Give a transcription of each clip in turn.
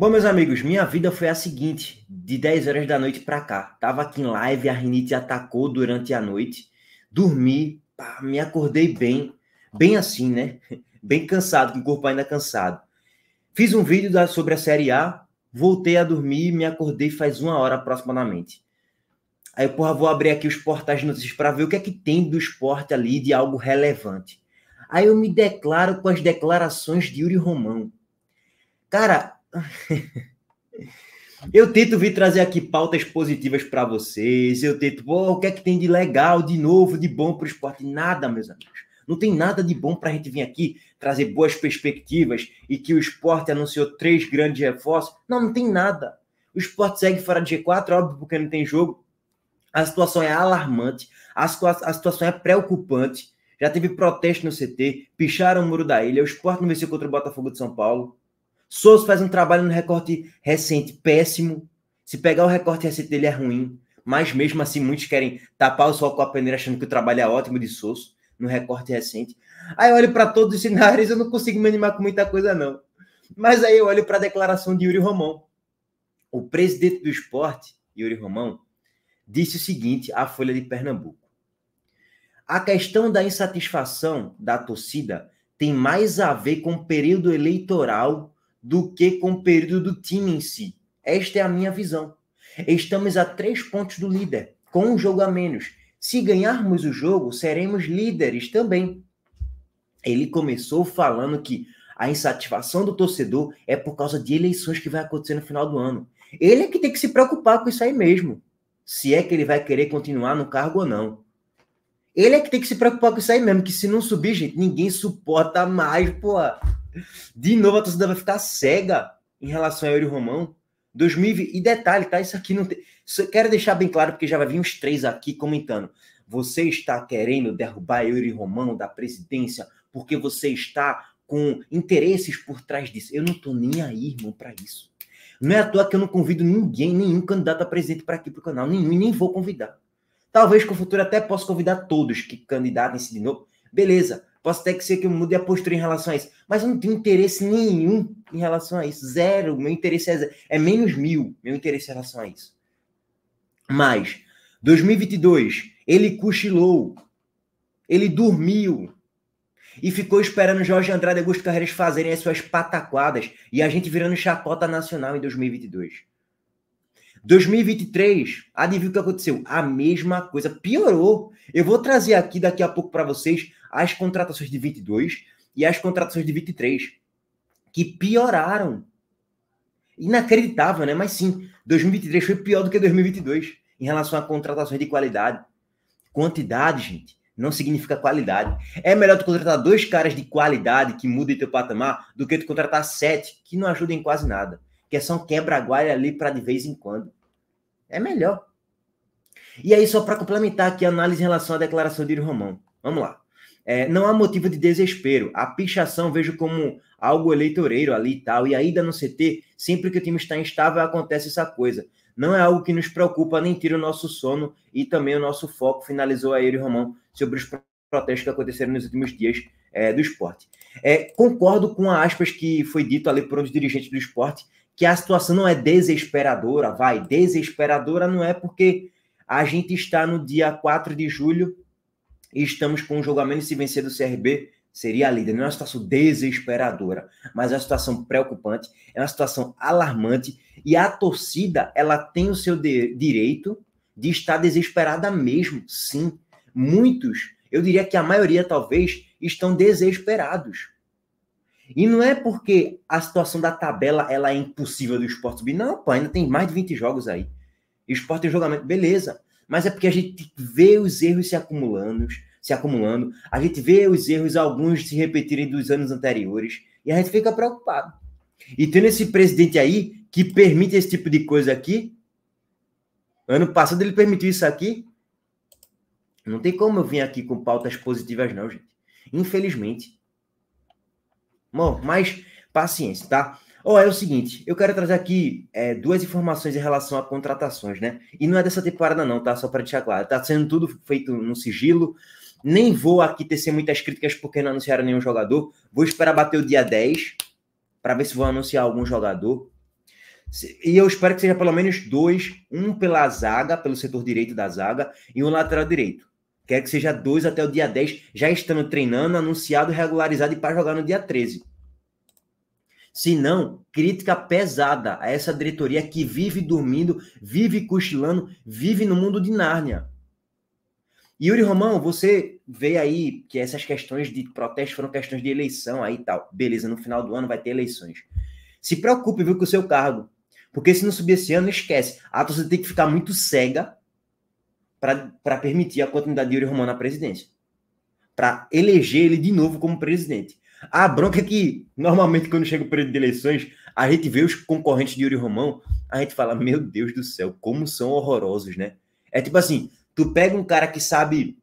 Bom, meus amigos, minha vida foi a seguinte, de 10 horas da noite para cá. Tava aqui em live, a rinite atacou durante a noite. Dormi, pá, me acordei bem, bem assim, né? Bem cansado, com o corpo ainda cansado. Fiz um vídeo da, sobre a Série A, voltei a dormir e me acordei faz uma hora aproximadamente. Aí, porra, vou abrir aqui os portais de notícias para ver o que é que tem do esporte ali de algo relevante. Aí eu me declaro com as declarações de Yuri Romão. Cara, Eu tento vir trazer aqui pautas positivas para vocês. Eu tento, pô, o que é que tem de legal, de novo, de bom para o esporte? Nada, meus amigos. Não tem nada de bom para a gente vir aqui trazer boas perspectivas e que o esporte anunciou três grandes reforços. Não, não tem nada. O esporte segue fora de G4, óbvio, porque não tem jogo. A situação é alarmante, a, a situação é preocupante. Já teve protesto no CT, picharam o muro da ilha. O esporte não venceu contra o Botafogo de São Paulo. Souza faz um trabalho no recorte recente péssimo. Se pegar o recorte recente dele é ruim. Mas mesmo assim, muitos querem tapar o sol com a peneira achando que o trabalho é ótimo de Souza no recorte recente. Aí eu olho para todos os cenários, eu não consigo me animar com muita coisa, não. Mas aí eu olho para a declaração de Yuri Romão. O presidente do esporte, Yuri Romão, disse o seguinte à Folha de Pernambuco: A questão da insatisfação da torcida tem mais a ver com o período eleitoral do que com o período do time em si. Esta é a minha visão. Estamos a três pontos do líder, com um jogo a menos. Se ganharmos o jogo, seremos líderes também. Ele começou falando que a insatisfação do torcedor é por causa de eleições que vai acontecer no final do ano. Ele é que tem que se preocupar com isso aí mesmo. Se é que ele vai querer continuar no cargo ou não. Ele é que tem que se preocupar com isso aí mesmo, que se não subir, gente, ninguém suporta mais, porra. De novo, a torcida vai ficar cega em relação a Yuri Romão. 2020. E detalhe, tá? Isso aqui não tem. Quero deixar bem claro, porque já vai vir uns três aqui comentando. Você está querendo derrubar Yuri Romão da presidência porque você está com interesses por trás disso. Eu não tô nem aí, irmão, para isso. Não é à toa que eu não convido ninguém, nenhum candidato a presidente para aqui pro canal, nenhum, e nem vou convidar. Talvez com o futuro até possa convidar todos que candidatem-se de novo. Beleza. Posso até que ser que eu mude a postura em relação a isso, mas eu não tenho interesse nenhum em relação a isso. Zero. Meu interesse é, é menos mil. Meu interesse em relação a isso. Mas 2022, ele cochilou, ele dormiu e ficou esperando Jorge Andrade e Augusto Carreiras fazerem as suas pataquadas e a gente virando chacota nacional em 2022. 2023, adivinha o que aconteceu? A mesma coisa, piorou. Eu vou trazer aqui daqui a pouco para vocês as contratações de 22 e as contratações de 23, que pioraram. Inacreditável, né? Mas sim, 2023 foi pior do que 2022 em relação a contratações de qualidade. Quantidade, gente, não significa qualidade. É melhor tu contratar dois caras de qualidade que mudem teu patamar do que tu contratar sete que não ajudam em quase nada. Que é só um quebra guai ali para de vez em quando. É melhor. E aí, só para complementar aqui a análise em relação à declaração de Iro Romão. Vamos lá. É, não há motivo de desespero. A pichação vejo como algo eleitoreiro ali e tal. E ainda no CT, sempre que o time está instável, acontece essa coisa. Não é algo que nos preocupa, nem tira o nosso sono e também o nosso foco, finalizou a ele Romão, sobre os protestos que aconteceram nos últimos dias é, do esporte. É, concordo com a aspas que foi dito ali por um dos dirigentes do esporte, que a situação não é desesperadora, vai, desesperadora não é porque a gente está no dia 4 de julho e estamos com um jogo a menos se vencer do CRB, seria a líder. Não é uma situação desesperadora, mas é uma situação preocupante, é uma situação alarmante e a torcida ela tem o seu de direito de estar desesperada mesmo, sim. Muitos, eu diria que a maioria talvez, estão desesperados. E não é porque a situação da tabela ela é impossível do esporte subir. Não, pô, ainda tem mais de 20 jogos aí. Esporte em jogamento, beleza mas é porque a gente vê os erros se acumulando, se acumulando, a gente vê os erros, alguns se repetirem dos anos anteriores, e a gente fica preocupado. E tendo esse presidente aí que permite esse tipo de coisa aqui, ano passado ele permitiu isso aqui, não tem como eu vir aqui com pautas positivas, não, gente. Infelizmente. Bom, mas paciência, tá? Ó, oh, é o seguinte, eu quero trazer aqui é, duas informações em relação a contratações, né? E não é dessa temporada não, tá? Só para deixar claro. Tá sendo tudo feito no sigilo. Nem vou aqui tecer muitas críticas porque não anunciaram nenhum jogador. Vou esperar bater o dia 10 para ver se vão anunciar algum jogador. E eu espero que seja pelo menos dois, um pela zaga, pelo setor direito da zaga, e um lateral direito. Quero que seja dois até o dia 10, já estando treinando, anunciado, regularizado e para jogar no dia 13. Se não, crítica pesada a essa diretoria que vive dormindo, vive cochilando, vive no mundo de Nárnia. Yuri Romão, você vê aí que essas questões de protesto foram questões de eleição aí e tal. Beleza, no final do ano vai ter eleições. Se preocupe, viu, com o seu cargo. Porque se não subir esse ano, esquece. A você tem que ficar muito cega para permitir a continuidade de Yuri Romão na presidência. Para eleger ele de novo como presidente. A bronca é que, normalmente, quando chega o período de eleições, a gente vê os concorrentes de Yuri Romão, a gente fala, meu Deus do céu, como são horrorosos, né? É tipo assim, tu pega um cara que sabe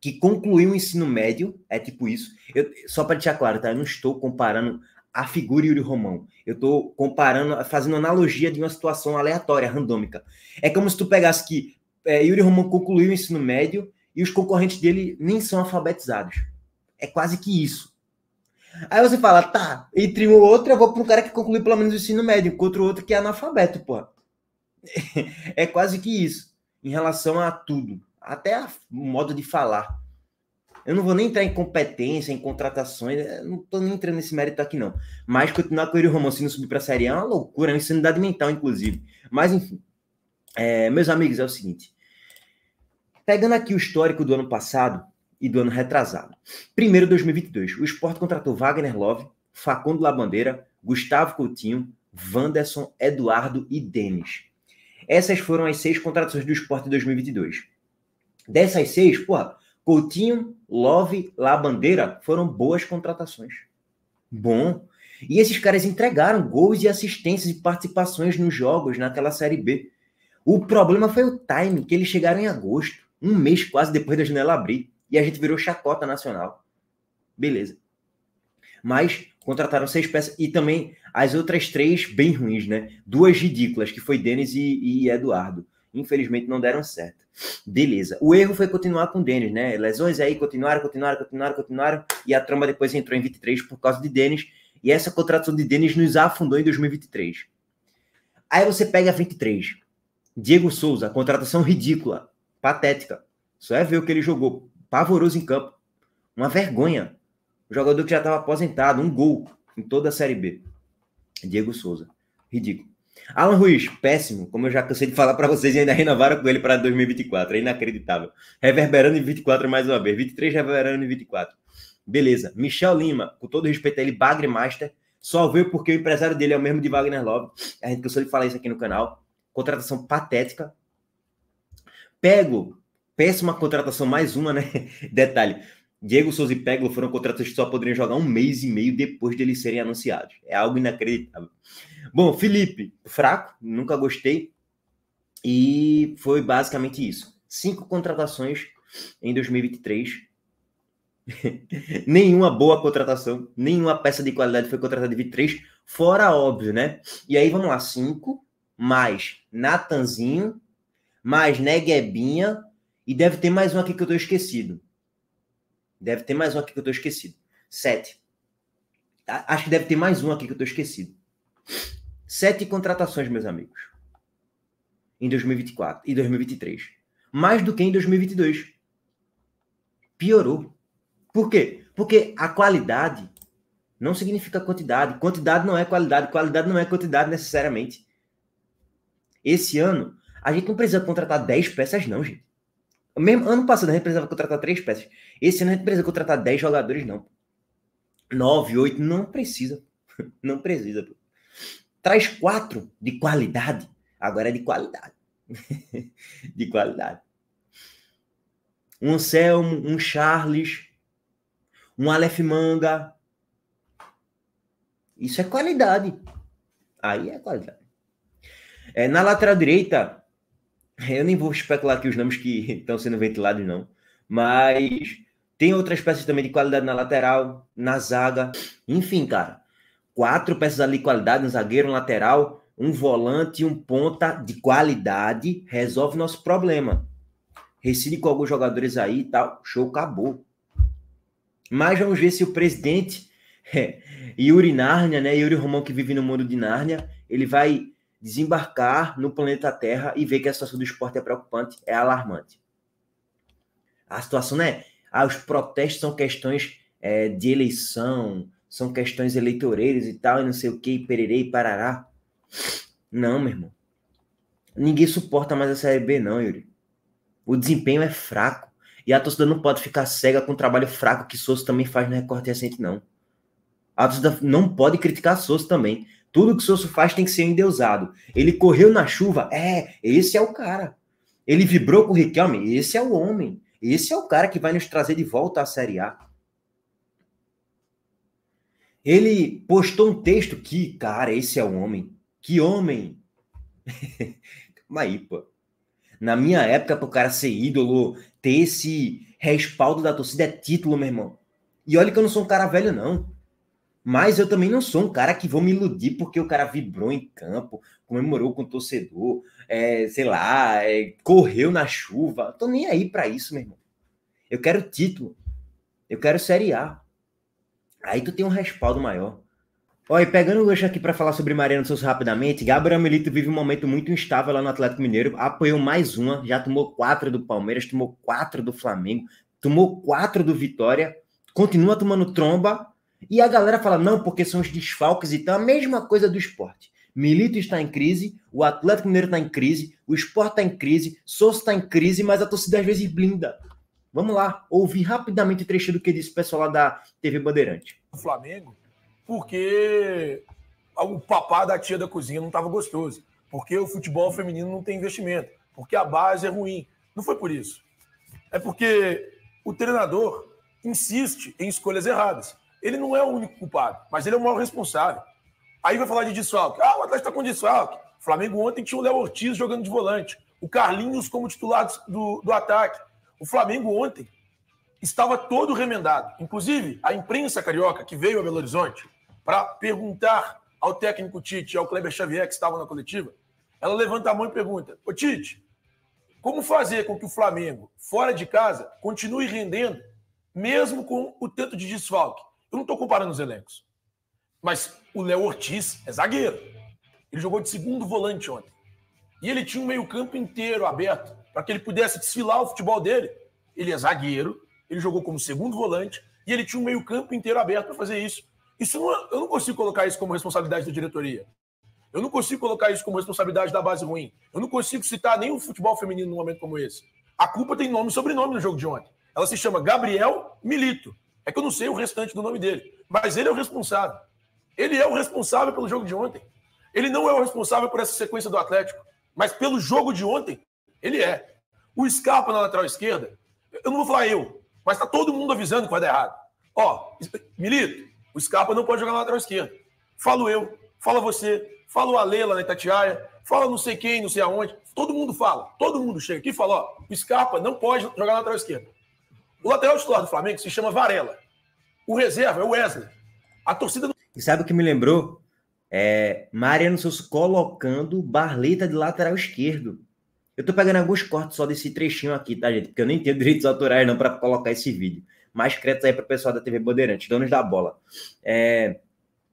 que concluiu o ensino médio, é tipo isso. Eu, só para deixar claro, tá? Eu não estou comparando a figura Yuri Romão. Eu estou comparando, fazendo analogia de uma situação aleatória, randômica. É como se tu pegasse que é, Yuri Romão concluiu o ensino médio e os concorrentes dele nem são alfabetizados. É quase que isso. Aí você fala, tá, entre um outro eu vou para um cara que concluiu pelo menos o ensino médio, contra o outro que é analfabeto, pô. É quase que isso, em relação a tudo, até o modo de falar. Eu não vou nem entrar em competência, em contratações, não tô nem entrando nesse mérito aqui não. Mas continuar com o Yuri subir para a Série A é uma loucura, é uma insanidade mental, inclusive. Mas enfim, é, meus amigos, é o seguinte. Pegando aqui o histórico do ano passado, e do ano retrasado. Primeiro, 2022, o esporte contratou Wagner Love, Facundo Labandeira, Gustavo Coutinho, Vanderson, Eduardo e Denis. Essas foram as seis contratações do esporte em 2022. Dessas seis, porra, Coutinho, Love, Labandeira foram boas contratações. Bom. E esses caras entregaram gols e assistências e participações nos jogos naquela Série B. O problema foi o time que eles chegaram em agosto, um mês quase depois da janela abrir e a gente virou chacota nacional. Beleza. Mas contrataram seis peças e também as outras três bem ruins, né? Duas ridículas, que foi Denis e, e Eduardo. Infelizmente não deram certo. Beleza. O erro foi continuar com Denis, né? Lesões aí continuaram, continuaram, continuaram, continuaram. E a trama depois entrou em 23 por causa de Denis. E essa contratação de Denis nos afundou em 2023. Aí você pega 23. Diego Souza, contratação ridícula, patética. Só é ver o que ele jogou pavoroso em campo. Uma vergonha. O jogador que já estava aposentado, um gol em toda a Série B. Diego Souza. Ridículo. Alan Ruiz, péssimo, como eu já cansei de falar para vocês, ainda renovaram com ele para 2024, é inacreditável. Reverberando em 24 mais uma vez, 23 reverberando em 24. Beleza. Michel Lima, com todo respeito a ele, Bagre Master, só veio porque o empresário dele é o mesmo de Wagner Love. A gente cansou de falar isso aqui no canal. Contratação patética. Pego péssima contratação, mais uma, né? Detalhe: Diego Souza e Peglo foram contratos que só poderiam jogar um mês e meio depois deles serem anunciados. É algo inacreditável. Bom, Felipe, fraco, nunca gostei. E foi basicamente isso. Cinco contratações em 2023. nenhuma boa contratação, nenhuma peça de qualidade foi contratada de 23, fora óbvio, né? E aí vamos lá, 5 mais Natanzinho, mais Neguebinha, e deve ter mais um aqui que eu estou esquecido. Deve ter mais um aqui que eu estou esquecido. Sete. Acho que deve ter mais um aqui que eu estou esquecido. Sete contratações, meus amigos. Em 2024 e 2023. Mais do que em 2022. Piorou. Por quê? Porque a qualidade não significa quantidade. Quantidade não é qualidade. Qualidade não é quantidade necessariamente. Esse ano, a gente não precisa contratar 10 peças, não, gente. Mesmo ano passado a gente precisava contratar três peças. Esse ano a gente precisa contratar dez jogadores, não. Nove, oito, não precisa. Não precisa. Pô. Traz quatro de qualidade. Agora é de qualidade. de qualidade. Um Anselmo, um Charles, um Aleph Manga. Isso é qualidade. Aí é qualidade. É, na lateral direita, eu nem vou especular aqui os nomes que estão sendo ventilados, não. Mas tem outras peças também de qualidade na lateral, na zaga. Enfim, cara. Quatro peças ali de qualidade, um zagueiro, um lateral, um volante e um ponta de qualidade. Resolve nosso problema. Recide com alguns jogadores aí e tal. Show, acabou. Mas vamos ver se o presidente é, Yuri Nárnia, né? Yuri Romão que vive no mundo de Nárnia, ele vai desembarcar no planeta Terra e ver que a situação do esporte é preocupante, é alarmante. A situação, né? Ah, os protestos são questões é, de eleição, são questões eleitoreiras e tal, e não sei o que, pererei, parará. Não, meu irmão. Ninguém suporta mais a Série B, não, Yuri. O desempenho é fraco. E a torcida não pode ficar cega com o trabalho fraco que Souza também faz no recorte recente, não. A torcida não pode criticar Souza também. Tudo que o Sosso faz tem que ser endeusado. Ele correu na chuva, é, esse é o cara. Ele vibrou com o Riquelme, esse é o homem. Esse é o cara que vai nos trazer de volta à Série A. Ele postou um texto que, cara, esse é o homem. Que homem! Calma aí, pô. Na minha época, pro cara ser ídolo, ter esse respaldo da torcida é título, meu irmão. E olha que eu não sou um cara velho, não. Mas eu também não sou um cara que vou me iludir porque o cara vibrou em campo, comemorou com o torcedor, é, sei lá, é, correu na chuva. Tô nem aí para isso, meu irmão. Eu quero título. Eu quero Série A. Aí tu tem um respaldo maior. Olha, pegando o gancho aqui para falar sobre Mariano Souza rapidamente, Gabriel Milito vive um momento muito instável lá no Atlético Mineiro, apoiou mais uma, já tomou quatro do Palmeiras, tomou quatro do Flamengo, tomou quatro do Vitória, continua tomando tromba e a galera fala, não, porque são os desfalques. Então, a mesma coisa do esporte. Milito está em crise, o Atlético Mineiro está em crise, o esporte está em crise, Souza está em crise, mas a torcida às vezes blinda. Vamos lá, ouvir rapidamente o trecho do que disse o pessoal lá da TV Bandeirante. O Flamengo, porque o papá da tia da cozinha não estava gostoso, porque o futebol feminino não tem investimento, porque a base é ruim. Não foi por isso. É porque o treinador insiste em escolhas erradas. Ele não é o único culpado, mas ele é o maior responsável. Aí vai falar de desfalque. Ah, o Atlético está com desfalque. O Flamengo ontem tinha o Léo Ortiz jogando de volante, o Carlinhos como titular do, do ataque. O Flamengo ontem estava todo remendado. Inclusive, a imprensa carioca que veio a Belo Horizonte para perguntar ao técnico Tite e ao Kleber Xavier, que estavam na coletiva, ela levanta a mão e pergunta: Ô Tite, como fazer com que o Flamengo, fora de casa, continue rendendo, mesmo com o tanto de desfalque? Eu não estou comparando os elencos. Mas o Léo Ortiz é zagueiro. Ele jogou de segundo volante ontem. E ele tinha um meio-campo inteiro aberto para que ele pudesse desfilar o futebol dele. Ele é zagueiro, ele jogou como segundo volante e ele tinha um meio-campo inteiro aberto para fazer isso. Isso não, é, eu não consigo colocar isso como responsabilidade da diretoria. Eu não consigo colocar isso como responsabilidade da base ruim. Eu não consigo citar nenhum futebol feminino num momento como esse. A culpa tem nome e sobrenome no jogo de ontem. Ela se chama Gabriel Milito. É que eu não sei o restante do nome dele, mas ele é o responsável. Ele é o responsável pelo jogo de ontem. Ele não é o responsável por essa sequência do Atlético, mas pelo jogo de ontem, ele é. O Scarpa na lateral esquerda, eu não vou falar eu, mas tá todo mundo avisando que vai dar errado. Ó, Milito, o Scarpa não pode jogar na lateral esquerda. Falo eu, fala você, fala o Alela na Itatiaia, fala não sei quem, não sei aonde. Todo mundo fala, todo mundo chega aqui e fala: ó, o Scarpa não pode jogar na lateral esquerda. O lateral titular do Flamengo se chama Varela. O reserva é o Wesley. A torcida do... E sabe o que me lembrou? É, Mariano Souza colocando Barleta de lateral esquerdo. Eu tô pegando alguns cortes só desse trechinho aqui, tá, gente? Porque eu nem tenho direitos autorais não para colocar esse vídeo. Mais créditos aí para o pessoal da TV Bandeirante, donos da bola. É,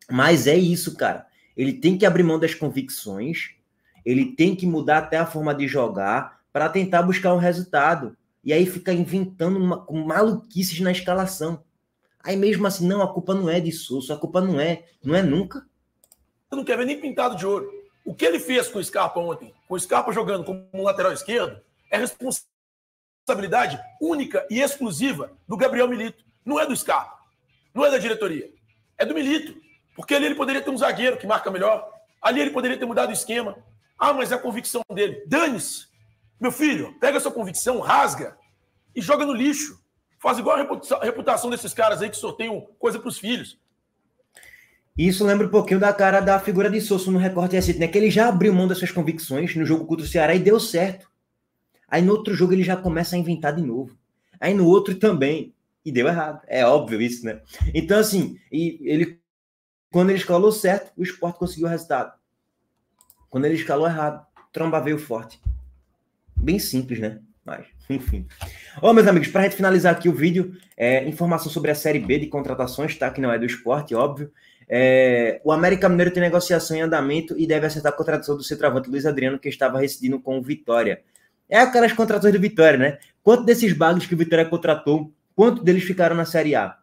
mas é isso, cara. Ele tem que abrir mão das convicções, ele tem que mudar até a forma de jogar para tentar buscar um resultado. E aí fica inventando uma, maluquices na escalação. Aí mesmo assim, não, a culpa não é de Souza, a culpa não é, não é nunca. Eu não quero ver nem pintado de ouro. O que ele fez com o Scarpa ontem, com o Scarpa jogando como lateral esquerdo, é responsabilidade única e exclusiva do Gabriel Milito. Não é do Scarpa, não é da diretoria, é do Milito. Porque ali ele poderia ter um zagueiro que marca melhor, ali ele poderia ter mudado o esquema. Ah, mas é a convicção dele. Dane-se! Meu filho, pega a sua convicção, rasga e joga no lixo. Faz igual a reputação desses caras aí que sorteiam coisa para os filhos. Isso lembra um pouquinho da cara da figura de Souza no Record recente, né? Que ele já abriu mão das suas convicções no jogo contra o Ceará e deu certo. Aí no outro jogo ele já começa a inventar de novo. Aí no outro também. E deu errado. É óbvio isso, né? Então, assim, e ele quando ele escalou certo, o esporte conseguiu o resultado. Quando ele escalou errado, Tromba veio forte. Bem simples, né? Mas, enfim. Ô, meus amigos, para gente finalizar aqui o vídeo, é, informação sobre a Série B de contratações, tá? Que não é do esporte, óbvio. É, o América Mineiro tem negociação em andamento e deve acertar a contratação do centroavante Luiz Adriano, que estava residindo com o Vitória. É aquelas contratações do Vitória, né? Quanto desses bagos que o Vitória contratou, quanto deles ficaram na Série A?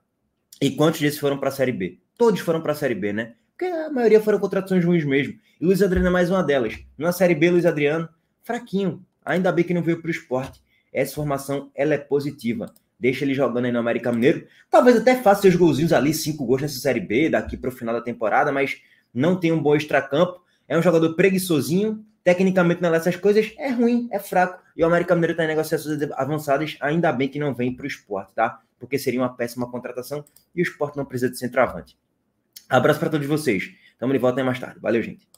E quantos desses foram para a Série B? Todos foram para a Série B, né? Porque a maioria foram contratações ruins mesmo. E Luiz Adriano é mais uma delas. Na Série B, Luiz Adriano, fraquinho, Ainda bem que não veio para o esporte. Essa formação ela é positiva. Deixa ele jogando aí no América Mineiro. Talvez até faça seus golzinhos ali, cinco gols nessa Série B, daqui para o final da temporada, mas não tem um bom extracampo. É um jogador preguiçosinho, tecnicamente não é essas coisas, é ruim, é fraco. E o América Mineiro está em negociações avançadas, ainda bem que não vem para o esporte, tá? Porque seria uma péssima contratação e o esporte não precisa de centroavante. Abraço para todos vocês. Tamo de volta aí mais tarde. Valeu, gente.